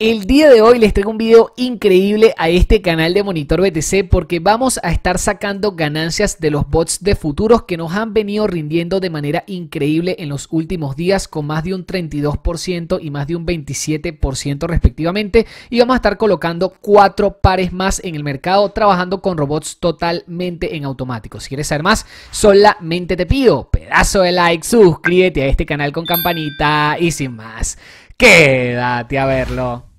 El día de hoy les traigo un video increíble a este canal de Monitor BTC porque vamos a estar sacando ganancias de los bots de futuros que nos han venido rindiendo de manera increíble en los últimos días con más de un 32% y más de un 27% respectivamente y vamos a estar colocando cuatro pares más en el mercado trabajando con robots totalmente en automático. Si quieres saber más solamente te pido pedazo de like, suscríbete a este canal con campanita y sin más. Quédate a verlo.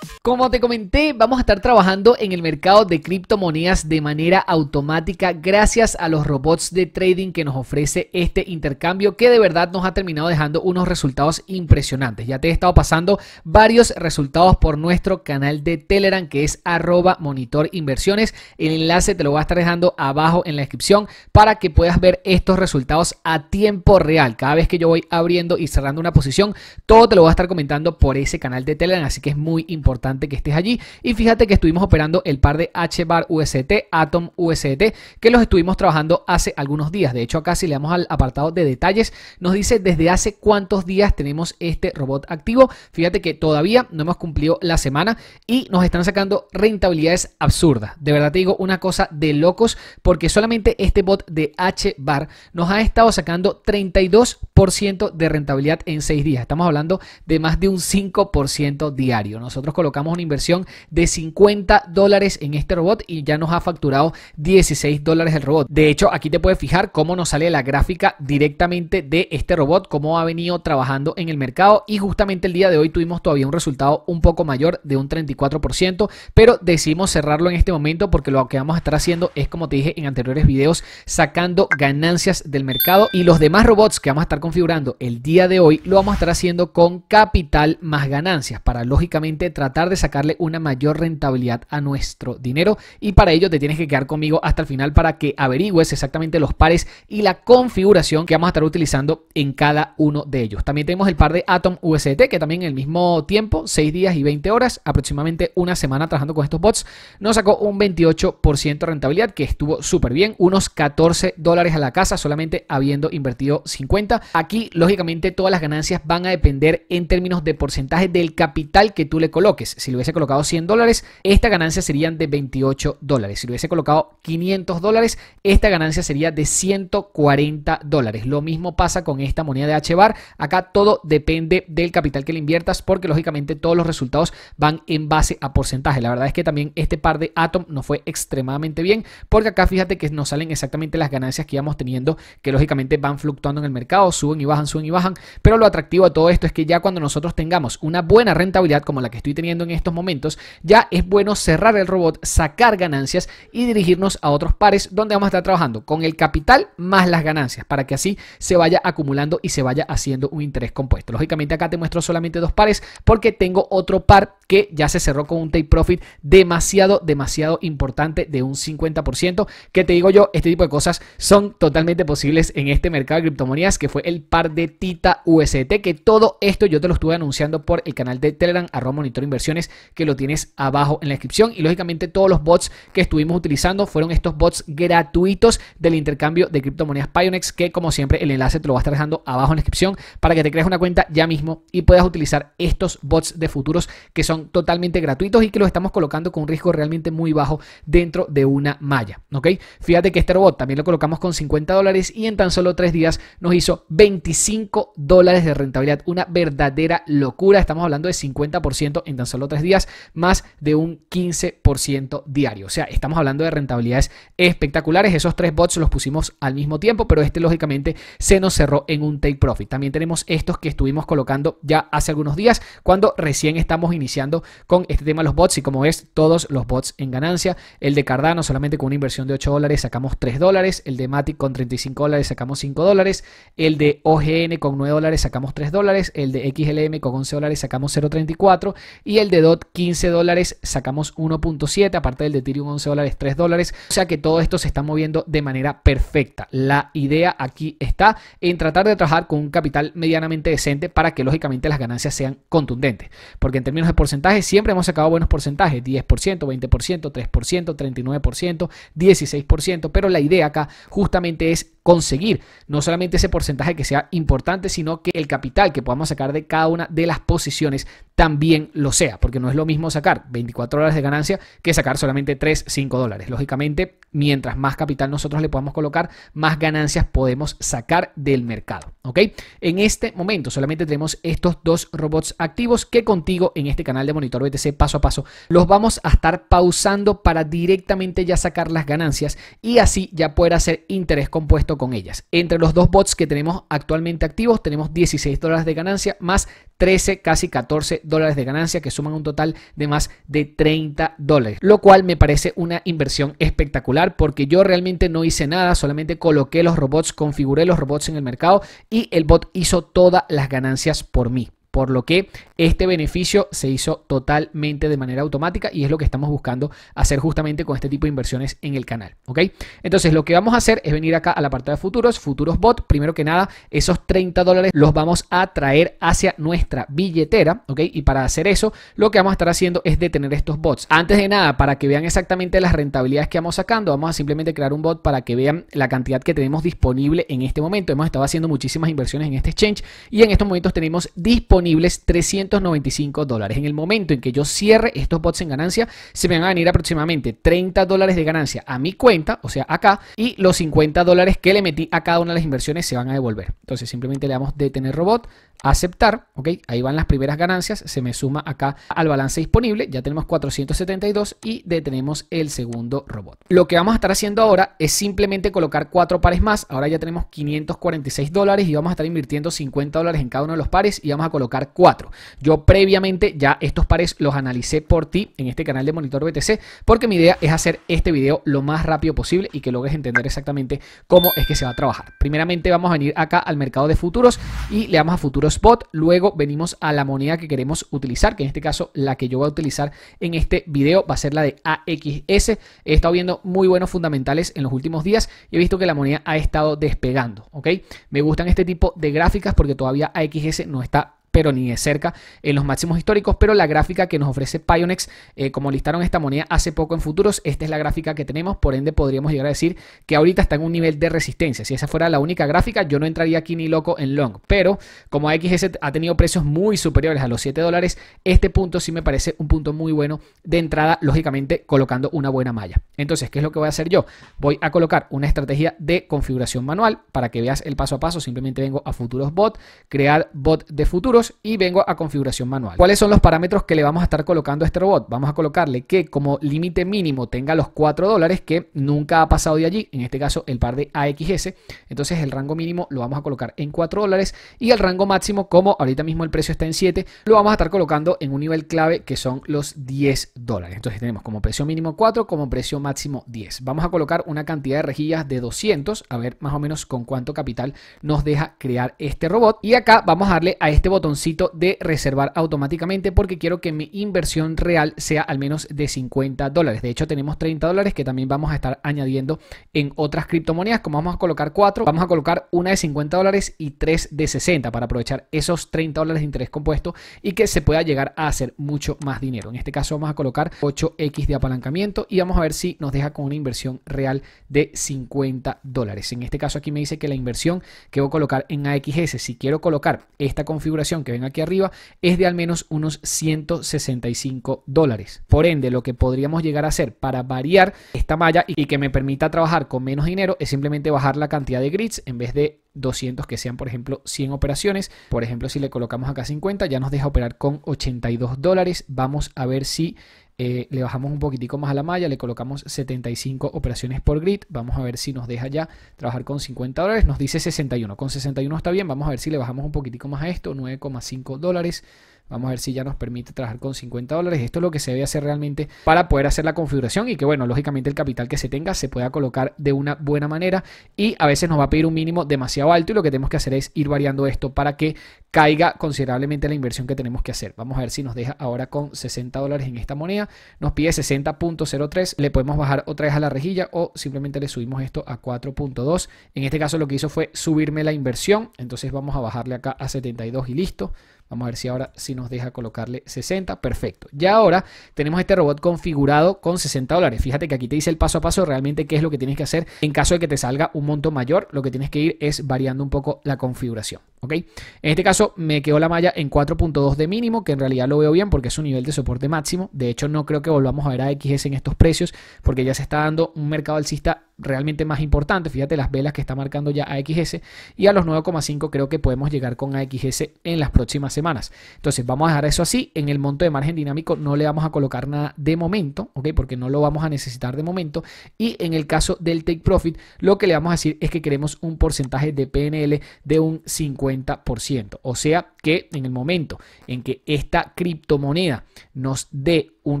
Como te comenté, vamos a estar trabajando en el mercado de criptomonedas de manera automática gracias a los robots de trading que nos ofrece este intercambio que de verdad nos ha terminado dejando unos resultados impresionantes. Ya te he estado pasando varios resultados por nuestro canal de Telegram que es arroba monitor inversiones. El enlace te lo voy a estar dejando abajo en la descripción para que puedas ver estos resultados a tiempo real. Cada vez que yo voy abriendo y cerrando una posición, todo te lo voy a estar comentando por ese canal de Telegram, así que es muy importante que estés allí. Y fíjate que estuvimos operando el par de HBAR UST, Atom UST, que los estuvimos trabajando hace algunos días. De hecho, acá si le damos al apartado de detalles, nos dice desde hace cuántos días tenemos este robot activo. Fíjate que todavía no hemos cumplido la semana y nos están sacando rentabilidades absurdas. De verdad te digo una cosa de locos, porque solamente este bot de HBAR nos ha estado sacando 32% de rentabilidad en 6 días. Estamos hablando de más de un 5% diario. Nosotros colocamos una inversión de 50 dólares en este robot y ya nos ha facturado 16 dólares el robot. De hecho, aquí te puedes fijar cómo nos sale la gráfica directamente de este robot, cómo ha venido trabajando en el mercado y justamente el día de hoy tuvimos todavía un resultado un poco mayor de un 34%, pero decidimos cerrarlo en este momento porque lo que vamos a estar haciendo es, como te dije en anteriores videos, sacando ganancias del mercado y los demás robots que vamos a estar configurando el día de hoy lo vamos a estar haciendo con capital más ganancias para lógicamente tratar de sacarle una mayor rentabilidad a nuestro dinero y para ello te tienes que quedar conmigo hasta el final para que averigües exactamente los pares y la configuración que vamos a estar utilizando en cada uno de ellos. También tenemos el par de Atom USDT que también en el mismo tiempo, 6 días y 20 horas, aproximadamente una semana trabajando con estos bots, nos sacó un 28% de rentabilidad que estuvo súper bien, unos 14 dólares a la casa solamente habiendo invertido 50. Aquí lógicamente todas las ganancias van a depender en términos de porcentaje del capital que tú le coloques. Si lo hubiese colocado 100 dólares, esta ganancia sería de 28 dólares. Si le hubiese colocado 500 dólares, esta ganancia sería de 140 dólares. Lo mismo pasa con esta moneda de H bar. Acá todo depende del capital que le inviertas porque lógicamente todos los resultados van en base a porcentaje. La verdad es que también este par de Atom nos fue extremadamente bien porque acá fíjate que nos salen exactamente las ganancias que íbamos teniendo que lógicamente van fluctuando en el mercado, suben y bajan, suben y bajan. Pero lo atractivo de todo esto es que ya cuando nosotros tengamos una buena rentabilidad como la que estoy teniendo en estos momentos, ya es bueno cerrar el robot, sacar ganancias y dirigirnos a otros pares donde vamos a estar trabajando con el capital más las ganancias para que así se vaya acumulando y se vaya haciendo un interés compuesto. Lógicamente acá te muestro solamente dos pares porque tengo otro par que ya se cerró con un take profit demasiado, demasiado importante de un 50%, que te digo yo, este tipo de cosas son totalmente posibles en este mercado de criptomonedas, que fue el par de Tita UST, que todo esto yo te lo estuve anunciando por el canal de Telegram, arroba monitor inversiones, que lo tienes abajo en la descripción, y lógicamente todos los bots que estuvimos utilizando fueron estos bots gratuitos del intercambio de criptomonedas Pionex, que como siempre el enlace te lo va a estar dejando abajo en la descripción para que te crees una cuenta ya mismo y puedas utilizar estos bots de futuros que son totalmente gratuitos y que los estamos colocando con un riesgo realmente muy bajo dentro de una malla. ¿ok? Fíjate que este robot también lo colocamos con 50 dólares y en tan solo tres días nos hizo 25 dólares de rentabilidad. Una verdadera locura. Estamos hablando de 50% en tan solo tres días, más de un 15% diario. O sea, estamos hablando de rentabilidades espectaculares. Esos tres bots los pusimos al mismo tiempo, pero este lógicamente se nos cerró en un take profit. También tenemos estos que estuvimos colocando ya hace algunos días cuando recién estamos iniciando con este tema los bots y como es, todos los bots en ganancia. El de Cardano solamente con una inversión de 8 dólares sacamos 3 dólares. El de Matic con 35 dólares sacamos 5 dólares. El de OGN con 9 dólares sacamos 3 dólares. El de XLM con 11 dólares sacamos 0.34. Y el de DOT 15 dólares sacamos 1.7. Aparte del de Ethereum 11 dólares, 3 dólares. O sea que todo esto se está moviendo de manera perfecta. La idea aquí está en tratar de trabajar con un capital medianamente decente para que lógicamente las ganancias sean contundentes. Porque en términos de porcentaje siempre hemos sacado buenos porcentajes, 10%, 20%, 3%, 39%, 16%, pero la idea acá justamente es conseguir no solamente ese porcentaje que sea importante, sino que el capital que podamos sacar de cada una de las posiciones también lo sea, porque no es lo mismo sacar 24 horas de ganancia que sacar solamente 3, 5 dólares. Lógicamente, mientras más capital nosotros le podamos colocar, más ganancias podemos sacar del mercado. ¿ok? En este momento solamente tenemos estos dos robots activos que contigo en este canal de Monitor BTC paso a paso los vamos a estar pausando para directamente ya sacar las ganancias y así ya poder hacer interés compuesto con ellas. Entre los dos bots que tenemos actualmente activos, tenemos 16 dólares de ganancia más 13, casi 14 dólares de ganancia que suman un total de más de 30 dólares, lo cual me parece una inversión espectacular porque yo realmente no hice nada, solamente coloqué los robots, configuré los robots en el mercado y el bot hizo todas las ganancias por mí. Por lo que este beneficio se hizo totalmente de manera automática y es lo que estamos buscando hacer justamente con este tipo de inversiones en el canal. ¿Ok? Entonces lo que vamos a hacer es venir acá a la parte de futuros, futuros bot. Primero que nada, esos 30 dólares los vamos a traer hacia nuestra billetera. Y para hacer eso, lo que vamos a estar haciendo es detener estos bots. Antes de nada, para que vean exactamente las rentabilidades que vamos sacando, vamos a simplemente crear un bot para que vean la cantidad que tenemos disponible en este momento. Hemos estado haciendo muchísimas inversiones en este exchange y en estos momentos tenemos disponible 395 dólares. En el momento en que yo cierre estos bots en ganancia, se me van a venir aproximadamente 30 dólares de ganancia a mi cuenta, o sea, acá, y los 50 dólares que le metí a cada una de las inversiones se van a devolver. Entonces simplemente le damos detener robot, aceptar, ok, ahí van las primeras ganancias, se me suma acá al balance disponible, ya tenemos 472 y detenemos el segundo robot. Lo que vamos a estar haciendo ahora es simplemente colocar cuatro pares más, ahora ya tenemos 546 dólares y vamos a estar invirtiendo 50 dólares en cada uno de los pares y vamos a colocar cuatro. Yo previamente ya estos pares los analicé por ti en este canal de Monitor BTC porque mi idea es hacer este video lo más rápido posible y que logres entender exactamente cómo es que se va a trabajar. Primeramente vamos a venir acá al mercado de futuros y le damos a futuros spot. Luego venimos a la moneda que queremos utilizar, que en este caso la que yo voy a utilizar en este video va a ser la de AXS. He estado viendo muy buenos fundamentales en los últimos días y he visto que la moneda ha estado despegando, ¿ok? Me gustan este tipo de gráficas porque todavía AXS no está pero ni de cerca en los máximos históricos, pero la gráfica que nos ofrece Pionex, eh, como listaron esta moneda hace poco en futuros, esta es la gráfica que tenemos, por ende podríamos llegar a decir que ahorita está en un nivel de resistencia. Si esa fuera la única gráfica, yo no entraría aquí ni loco en long, pero como XS ha tenido precios muy superiores a los 7 dólares, este punto sí me parece un punto muy bueno de entrada, lógicamente colocando una buena malla. Entonces, ¿qué es lo que voy a hacer yo? Voy a colocar una estrategia de configuración manual para que veas el paso a paso, simplemente vengo a futuros bot, crear bot de futuros, y vengo a configuración manual. ¿Cuáles son los parámetros que le vamos a estar colocando a este robot? Vamos a colocarle que como límite mínimo tenga los 4 dólares que nunca ha pasado de allí, en este caso el par de AXS. Entonces el rango mínimo lo vamos a colocar en 4 dólares y el rango máximo, como ahorita mismo el precio está en 7, lo vamos a estar colocando en un nivel clave que son los 10 dólares. Entonces tenemos como precio mínimo 4, como precio máximo 10. Vamos a colocar una cantidad de rejillas de 200, a ver más o menos con cuánto capital nos deja crear este robot. Y acá vamos a darle a este botón de reservar automáticamente porque quiero que mi inversión real sea al menos de 50 dólares. De hecho, tenemos 30 dólares que también vamos a estar añadiendo en otras criptomonedas. Como vamos a colocar 4, vamos a colocar una de 50 dólares y 3 de 60 para aprovechar esos 30 dólares de interés compuesto y que se pueda llegar a hacer mucho más dinero. En este caso vamos a colocar 8X de apalancamiento y vamos a ver si nos deja con una inversión real de 50 dólares. En este caso aquí me dice que la inversión que voy a colocar en AXS, si quiero colocar esta configuración que ven aquí arriba es de al menos unos 165 dólares. Por ende, lo que podríamos llegar a hacer para variar esta malla y que me permita trabajar con menos dinero es simplemente bajar la cantidad de grids en vez de 200 que sean, por ejemplo, 100 operaciones. Por ejemplo, si le colocamos acá 50, ya nos deja operar con 82 dólares. Vamos a ver si eh, le bajamos un poquitico más a la malla, le colocamos 75 operaciones por grid. Vamos a ver si nos deja ya trabajar con 50 dólares. Nos dice 61. Con 61 está bien. Vamos a ver si le bajamos un poquitico más a esto. 9,5 dólares. Vamos a ver si ya nos permite trabajar con 50 dólares. Esto es lo que se debe hacer realmente para poder hacer la configuración y que, bueno, lógicamente el capital que se tenga se pueda colocar de una buena manera y a veces nos va a pedir un mínimo demasiado alto y lo que tenemos que hacer es ir variando esto para que caiga considerablemente la inversión que tenemos que hacer. Vamos a ver si nos deja ahora con 60 dólares en esta moneda. Nos pide 60.03. Le podemos bajar otra vez a la rejilla o simplemente le subimos esto a 4.2. En este caso lo que hizo fue subirme la inversión. Entonces vamos a bajarle acá a 72 y listo. Vamos a ver si ahora sí nos deja colocarle 60. Perfecto. Ya ahora tenemos este robot configurado con 60 dólares. Fíjate que aquí te dice el paso a paso realmente qué es lo que tienes que hacer. En caso de que te salga un monto mayor, lo que tienes que ir es variando un poco la configuración. En este caso me quedó la malla en 4.2 de mínimo, que en realidad lo veo bien porque es un nivel de soporte máximo. De hecho, no creo que volvamos a ver a XS en estos precios porque ya se está dando un mercado alcista realmente más importante. Fíjate las velas que está marcando ya AXS y a los 9,5 creo que podemos llegar con AXS en las próximas semanas. Entonces vamos a dejar eso así. En el monto de margen dinámico no le vamos a colocar nada de momento, ¿ok? Porque no lo vamos a necesitar de momento. Y en el caso del take profit, lo que le vamos a decir es que queremos un porcentaje de PNL de un 50%. O sea, que en el momento en que esta criptomoneda nos dé un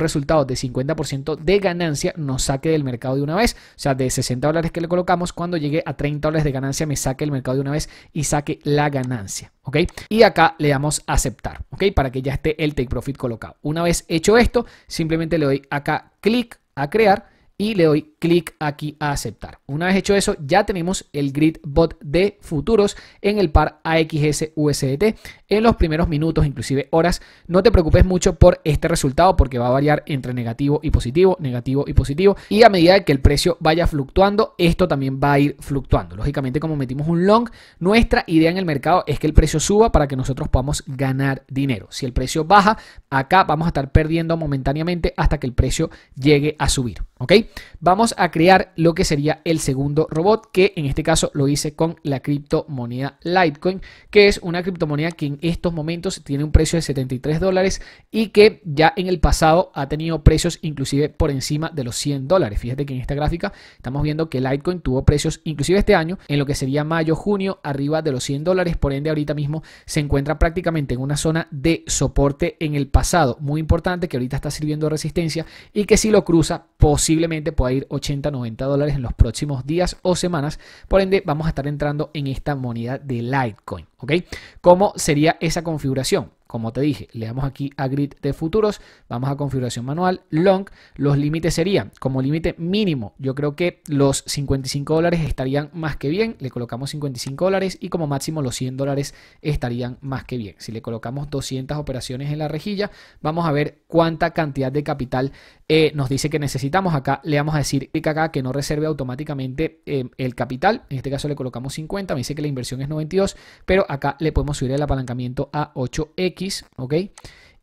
resultado de 50% de ganancia, nos saque del mercado de una vez. O sea, de 60 dólares que le colocamos, cuando llegue a 30 dólares de ganancia, me saque el mercado de una vez y saque la ganancia. ¿Ok? Y acá le damos aceptar, ¿ok? Para que ya esté el take profit colocado. Una vez hecho esto, simplemente le doy acá clic a crear y le doy clic aquí a aceptar. Una vez hecho eso, ya tenemos el grid bot de futuros en el par AXS USDT en los primeros minutos, inclusive horas. No te preocupes mucho por este resultado porque va a variar entre negativo y positivo, negativo y positivo. Y a medida que el precio vaya fluctuando, esto también va a ir fluctuando. Lógicamente, como metimos un long, nuestra idea en el mercado es que el precio suba para que nosotros podamos ganar dinero. Si el precio baja, acá vamos a estar perdiendo momentáneamente hasta que el precio llegue a subir. ¿Ok? Vamos a crear lo que sería el segundo robot, que en este caso lo hice con la criptomoneda Litecoin, que es una criptomoneda que en estos momentos tiene un precio de 73 dólares y que ya en el pasado ha tenido precios inclusive por encima de los 100 dólares. Fíjate que en esta gráfica estamos viendo que Litecoin tuvo precios inclusive este año, en lo que sería mayo, junio, arriba de los 100 dólares, por ende ahorita mismo se encuentra prácticamente en una zona de soporte en el pasado, muy importante, que ahorita está sirviendo de resistencia y que si lo cruza, posiblemente posiblemente pueda ir 80, 90 dólares en los próximos días o semanas. Por ende, vamos a estar entrando en esta moneda de Litecoin. ¿Ok? ¿Cómo sería esa configuración? Como te dije, le damos aquí a grid de futuros, vamos a configuración manual, long, los límites serían como límite mínimo, yo creo que los 55 dólares estarían más que bien, le colocamos 55 dólares y como máximo los 100 dólares estarían más que bien. Si le colocamos 200 operaciones en la rejilla, vamos a ver cuánta cantidad de capital eh, nos dice que necesitamos acá, le vamos a decir acá que no reserve automáticamente eh, el capital, en este caso le colocamos 50, me dice que la inversión es 92, pero acá le podemos subir el apalancamiento a 8X, ¿ok?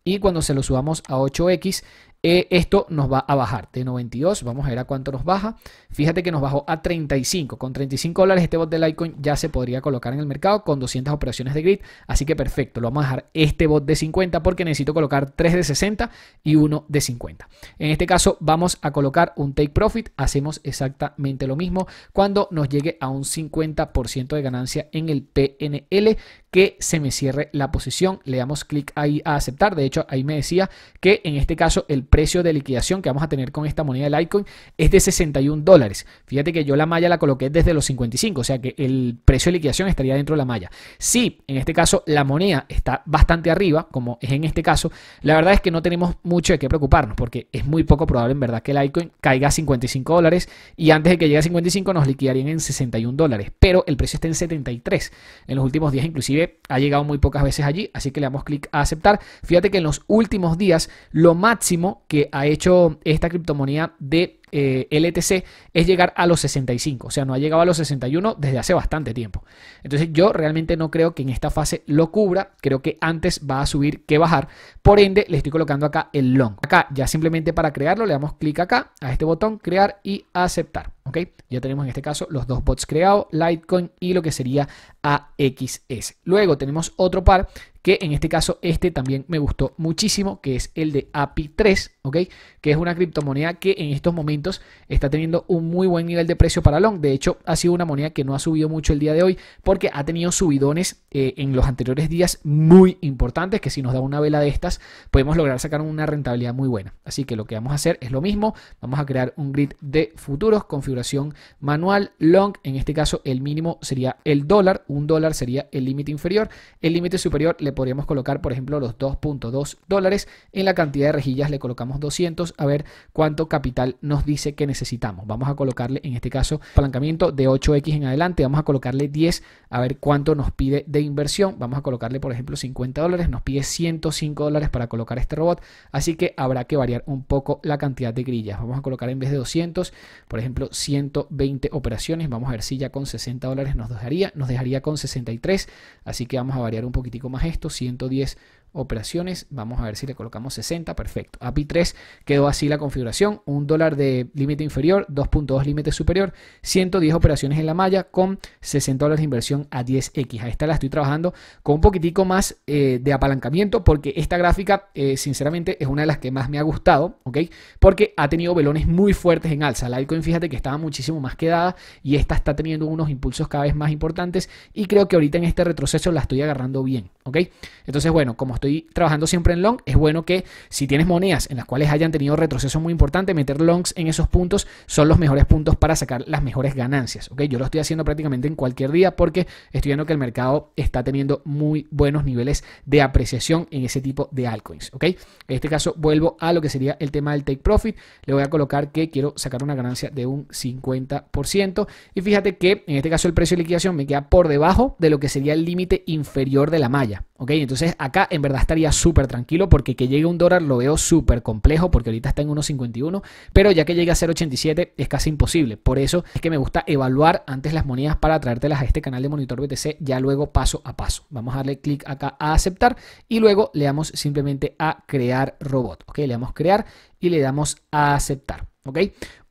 Y cuando se lo subamos a 8X, eh, esto nos va a bajar de 92. Vamos a ver a cuánto nos baja. Fíjate que nos bajó a 35. Con 35 dólares este bot de icon ya se podría colocar en el mercado con 200 operaciones de grid. Así que perfecto. Lo vamos a dejar este bot de 50 porque necesito colocar 3 de 60 y 1 de 50. En este caso vamos a colocar un take profit. Hacemos exactamente lo mismo cuando nos llegue a un 50% de ganancia en el PNL que se me cierre la posición. Le damos clic ahí a aceptar. De hecho, ahí me decía que en este caso el precio de liquidación que vamos a tener con esta moneda Litecoin es de 61 dólares. Fíjate que yo la malla la coloqué desde los 55, o sea que el precio de liquidación estaría dentro de la malla. Si en este caso la moneda está bastante arriba, como es en este caso, la verdad es que no tenemos mucho de qué preocuparnos porque es muy poco probable en verdad que el Litecoin caiga a 55 dólares y antes de que llegue a 55 nos liquidarían en 61 dólares, pero el precio está en 73 en los últimos días inclusive ha llegado muy pocas veces allí, así que le damos clic a aceptar. Fíjate que en los últimos días lo máximo que ha hecho esta criptomoneda de eh, LTC es llegar a los 65, o sea, no ha llegado a los 61 desde hace bastante tiempo. Entonces yo realmente no creo que en esta fase lo cubra, creo que antes va a subir que bajar, por ende le estoy colocando acá el long. Acá ya simplemente para crearlo le damos clic acá a este botón crear y aceptar, ¿ok? Ya tenemos en este caso los dos bots creados, Litecoin y lo que sería AXS. Luego tenemos otro par que en este caso este también me gustó muchísimo, que es el de API 3, ¿ok? Que es una criptomoneda que en estos momentos está teniendo un muy buen nivel de precio para long. De hecho, ha sido una moneda que no ha subido mucho el día de hoy porque ha tenido subidones eh, en los anteriores días muy importantes, que si nos da una vela de estas, podemos lograr sacar una rentabilidad muy buena. Así que lo que vamos a hacer es lo mismo, vamos a crear un grid de futuros, configuración manual, long, en este caso el mínimo sería el dólar, un dólar sería el límite inferior, el límite superior le podríamos colocar, por ejemplo, los 2.2 dólares. En la cantidad de rejillas le colocamos 200 a ver cuánto capital nos dice que necesitamos. Vamos a colocarle, en este caso, apalancamiento de 8X en adelante. Vamos a colocarle 10 a ver cuánto nos pide de inversión. Vamos a colocarle, por ejemplo, 50 dólares. Nos pide 105 dólares para colocar este robot. Así que habrá que variar un poco la cantidad de grillas. Vamos a colocar en vez de 200, por ejemplo, 120 operaciones. Vamos a ver si ya con 60 dólares nos dejaría. Nos dejaría con 63. Así que vamos a variar un poquitico más esto. 110 operaciones. Vamos a ver si le colocamos 60. Perfecto. API 3 quedó así la configuración. Un dólar de límite inferior, 2.2 límite superior, 110 operaciones en la malla con 60 dólares de inversión a 10X. A esta la estoy trabajando con un poquitico más eh, de apalancamiento porque esta gráfica eh, sinceramente es una de las que más me ha gustado, ¿ok? Porque ha tenido velones muy fuertes en alza. La fíjate que estaba muchísimo más quedada y esta está teniendo unos impulsos cada vez más importantes y creo que ahorita en este retroceso la estoy agarrando bien, ¿ok? Entonces bueno, como estoy estoy trabajando siempre en long, es bueno que si tienes monedas en las cuales hayan tenido retroceso muy importante, meter longs en esos puntos son los mejores puntos para sacar las mejores ganancias. ¿ok? Yo lo estoy haciendo prácticamente en cualquier día porque estoy viendo que el mercado está teniendo muy buenos niveles de apreciación en ese tipo de altcoins. ¿ok? En este caso vuelvo a lo que sería el tema del take profit. Le voy a colocar que quiero sacar una ganancia de un 50%. Y fíjate que en este caso el precio de liquidación me queda por debajo de lo que sería el límite inferior de la malla. ¿Ok? Entonces acá en verdad estaría súper tranquilo porque que llegue un dólar lo veo súper complejo porque ahorita está en 1.51, pero ya que llegue a 0.87 es casi imposible. Por eso es que me gusta evaluar antes las monedas para traértelas a este canal de Monitor BTC ya luego paso a paso. Vamos a darle clic acá a aceptar y luego le damos simplemente a crear robot. ¿Ok? Le damos crear y le damos a aceptar. ¿Ok?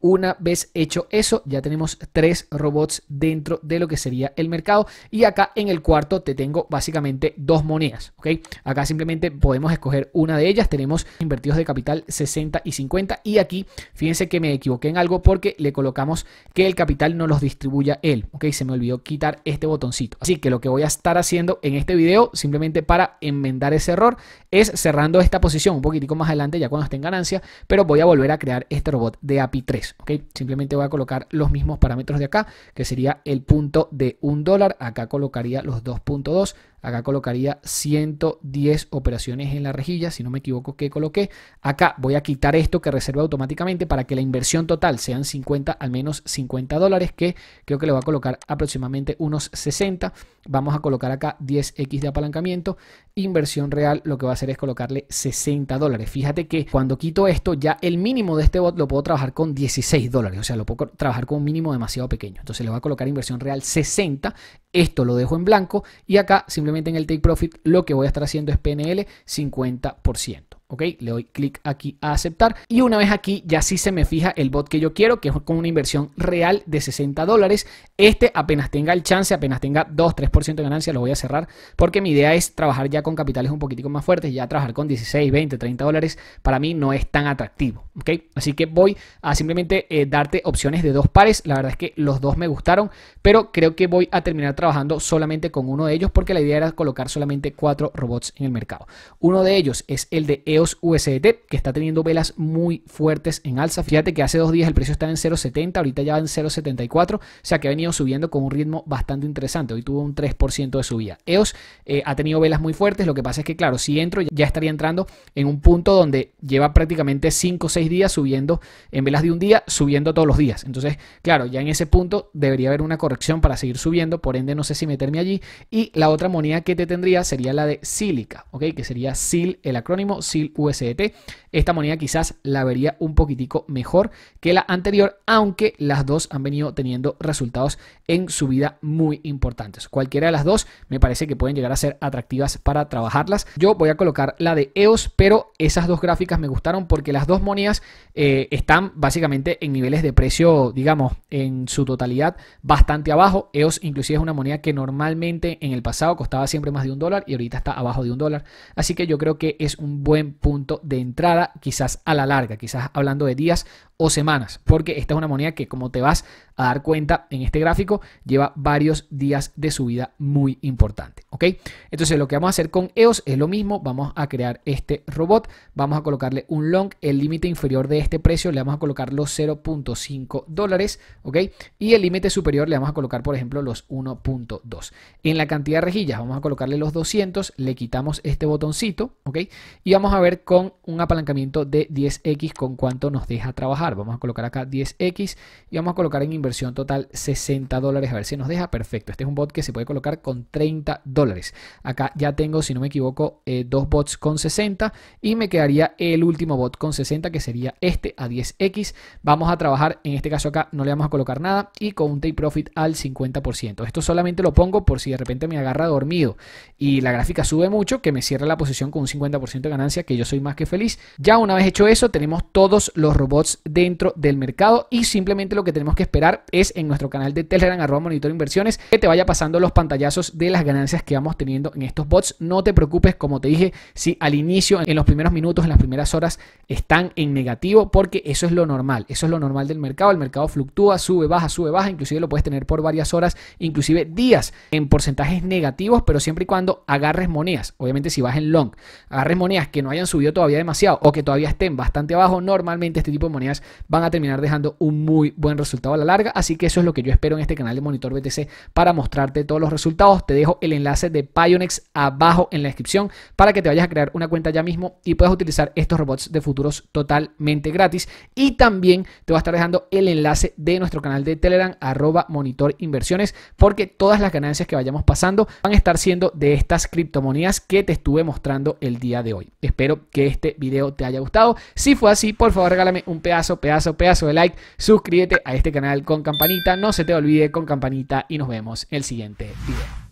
Una vez hecho eso, ya tenemos tres robots dentro de lo que sería el mercado. Y acá en el cuarto te tengo básicamente dos monedas, ¿ok? Acá simplemente podemos escoger una de ellas. Tenemos invertidos de capital 60 y 50. Y aquí, fíjense que me equivoqué en algo porque le colocamos que el capital no los distribuya él, ¿ok? Se me olvidó quitar este botoncito. Así que lo que voy a estar haciendo en este video, simplemente para enmendar ese error, es cerrando esta posición un poquitico más adelante ya cuando esté en ganancia. Pero voy a volver a crear este robot de API 3. Simplemente voy a colocar los mismos parámetros de acá, que sería el punto de un dólar. Acá colocaría los 2.2 Acá colocaría 110 operaciones en la rejilla, si no me equivoco que coloqué. Acá voy a quitar esto que reserva automáticamente para que la inversión total sean 50, al menos 50 dólares, que creo que le voy a colocar aproximadamente unos 60. Vamos a colocar acá 10x de apalancamiento. Inversión real lo que va a hacer es colocarle 60 dólares. Fíjate que cuando quito esto ya el mínimo de este bot lo puedo trabajar con 16 dólares. O sea, lo puedo trabajar con un mínimo demasiado pequeño. Entonces le voy a colocar inversión real 60 esto lo dejo en blanco y acá simplemente en el take profit lo que voy a estar haciendo es PNL 50%. ¿ok? Le doy clic aquí a aceptar y una vez aquí ya sí se me fija el bot que yo quiero, que es con una inversión real de 60 dólares. Este apenas tenga el chance, apenas tenga 2-3% de ganancia, lo voy a cerrar porque mi idea es trabajar ya con capitales un poquitico más fuertes, ya trabajar con 16, 20, 30 dólares para mí no es tan atractivo, ¿ok? Así que voy a simplemente eh, darte opciones de dos pares, la verdad es que los dos me gustaron, pero creo que voy a terminar trabajando solamente con uno de ellos porque la idea era colocar solamente cuatro robots en el mercado. Uno de ellos es el de EO USDT, que está teniendo velas muy fuertes en alza. Fíjate que hace dos días el precio estaba en 0.70, ahorita ya va en 0.74, o sea que ha venido subiendo con un ritmo bastante interesante. Hoy tuvo un 3% de subida. EOS eh, ha tenido velas muy fuertes, lo que pasa es que, claro, si entro ya estaría entrando en un punto donde lleva prácticamente 5 o 6 días subiendo en velas de un día, subiendo todos los días. Entonces, claro, ya en ese punto debería haber una corrección para seguir subiendo, por ende no sé si meterme allí. Y la otra moneda que te tendría sería la de Sílica, ¿ok? Que sería SIL, el acrónimo SIL USDT. Esta moneda quizás la vería un poquitico mejor que la anterior, aunque las dos han venido teniendo resultados en su vida muy importantes. Cualquiera de las dos me parece que pueden llegar a ser atractivas para trabajarlas. Yo voy a colocar la de EOS, pero esas dos gráficas me gustaron porque las dos monedas eh, están básicamente en niveles de precio, digamos, en su totalidad bastante abajo. EOS inclusive es una moneda que normalmente en el pasado costaba siempre más de un dólar y ahorita está abajo de un dólar. Así que yo creo que es un buen punto de entrada, quizás a la larga, quizás hablando de días o semanas, porque esta es una moneda que como te vas a dar cuenta en este gráfico, lleva varios días de subida muy importante, ¿ok? Entonces lo que vamos a hacer con EOS es lo mismo, vamos a crear este robot, vamos a colocarle un long, el límite inferior de este precio le vamos a colocar los 0.5 dólares, ¿ok? Y el límite superior le vamos a colocar, por ejemplo, los 1.2. En la cantidad de rejillas vamos a colocarle los 200, le quitamos este botoncito, ¿ok? Y vamos a ver con un apalancamiento de 10X con cuánto nos deja trabajar Vamos a colocar acá 10X y vamos a colocar en inversión total 60 dólares. A ver si nos deja. Perfecto. Este es un bot que se puede colocar con 30 dólares. Acá ya tengo, si no me equivoco, eh, dos bots con 60 y me quedaría el último bot con 60 que sería este a 10X. Vamos a trabajar, en este caso acá no le vamos a colocar nada y con un take profit al 50%. Esto solamente lo pongo por si de repente me agarra dormido y la gráfica sube mucho, que me cierra la posición con un 50% de ganancia, que yo soy más que feliz. Ya una vez hecho eso, tenemos todos los robots dentro del mercado y simplemente lo que tenemos que esperar es en nuestro canal de Telegram, arroba monitor inversiones, que te vaya pasando los pantallazos de las ganancias que vamos teniendo en estos bots. No te preocupes, como te dije, si al inicio, en los primeros minutos, en las primeras horas, están en negativo, porque eso es lo normal, eso es lo normal del mercado. El mercado fluctúa, sube, baja, sube, baja, inclusive lo puedes tener por varias horas, inclusive días en porcentajes negativos, pero siempre y cuando agarres monedas, obviamente si vas en long, agarres monedas que no hayan subido todavía demasiado o que todavía estén bastante abajo, normalmente este tipo de monedas van a terminar dejando un muy buen resultado a la larga. Así que eso es lo que yo espero en este canal de Monitor BTC para mostrarte todos los resultados. Te dejo el enlace de Pionex abajo en la descripción para que te vayas a crear una cuenta ya mismo y puedas utilizar estos robots de futuros totalmente gratis. Y también te voy a estar dejando el enlace de nuestro canal de Telegram, arroba Monitor Inversiones, porque todas las ganancias que vayamos pasando van a estar siendo de estas criptomonías que te estuve mostrando el día de hoy. Espero que este video te haya gustado. Si fue así, por favor regálame un pedazo pedazo, pedazo, de like. Suscríbete a este canal con campanita. No se te olvide con campanita y nos vemos en el siguiente video.